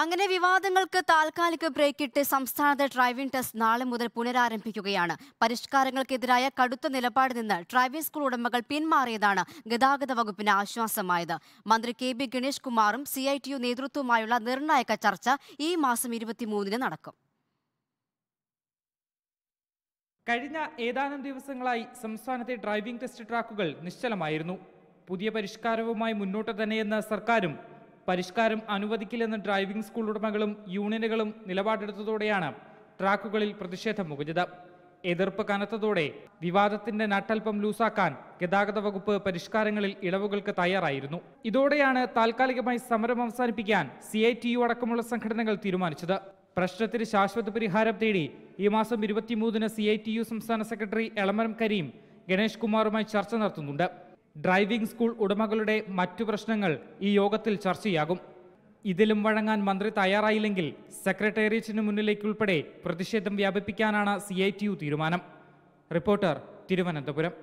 അങ്ങനെ വിവാദങ്ങൾക്ക് താൽക്കാലിക ബ്രേക്കിട്ട് സംസ്ഥാനത്തെ ഡ്രൈവിംഗ് ടെസ്റ്റ് നാളെ മുതൽ പുനരാരംഭിക്കുകയാണ് പരിഷ്കാരങ്ങൾക്കെതിരായ കടുത്ത നിലപാട് നിന്ന് ഡ്രൈവിംഗ് സ്കൂൾ ഉടമകൾ പിന്മാറിയതാണ് ഗതാഗത വകുപ്പിന് ആശ്വാസമായത് മന്ത്രി കെ ബി ഗണേഷ് കുമാറും സി ഐ ടി യു നേതൃത്വവുമായുള്ള നിർണായക ചർച്ച ഈ മാസം ഇരുപത്തിമൂന്നിന് നടക്കും കഴിഞ്ഞ ഏതാനും ദിവസങ്ങളായി സംസ്ഥാനത്തെ ഡ്രൈവിംഗ് ടെസ്റ്റ് ട്രാക്കുകൾ നിശ്ചലമായിരുന്നു പുതിയ പരിഷ്കാരവുമായി മുന്നോട്ട് തന്നെയെന്ന് സർക്കാരും പരിഷ്കാരം അനുവദിക്കില്ലെന്ന് ഡ്രൈവിംഗ് സ്കൂൾ ഉടമകളും യൂണിയനുകളും നിലപാടെടുത്തതോടെയാണ് ട്രാക്കുകളിൽ പ്രതിഷേധം മുഖിഞ്ഞത് എതിർപ്പ് കനത്തതോടെ വിവാദത്തിന്റെ നട്ടൽപ്പം ലൂസാക്കാൻ ഗതാഗത വകുപ്പ് പരിഷ്കാരങ്ങളിൽ ഇളവുകൾക്ക് തയ്യാറായിരുന്നു ഇതോടെയാണ് താൽക്കാലികമായി സമരം അവസാനിപ്പിക്കാൻ സി ഐ ടി യു അടക്കമുള്ള സംഘടനകൾ തീരുമാനിച്ചത് പ്രശ്നത്തിന് ശാശ്വത പരിഹാരം തേടി ഈ മാസം ഇരുപത്തിമൂന്നിന് സി ഐ ടി യു സംസ്ഥാന സെക്രട്ടറി എളമരം കരീം ഗണേഷ് കുമാറുമായി ചർച്ച നടത്തുന്നുണ്ട് ഡ്രൈവിംഗ് സ്കൂൾ ഉടമകളുടെ മറ്റു പ്രശ്നങ്ങൾ ഈ യോഗത്തിൽ ചർച്ചയാകും ഇതിലും വഴങ്ങാൻ മന്ത്രി തയ്യാറായില്ലെങ്കിൽ സെക്രട്ടേറിയറ്റിന് മുന്നിലേക്കുൾപ്പെടെ പ്രതിഷേധം വ്യാപിപ്പിക്കാനാണ് സി തീരുമാനം റിപ്പോർട്ടർ തിരുവനന്തപുരം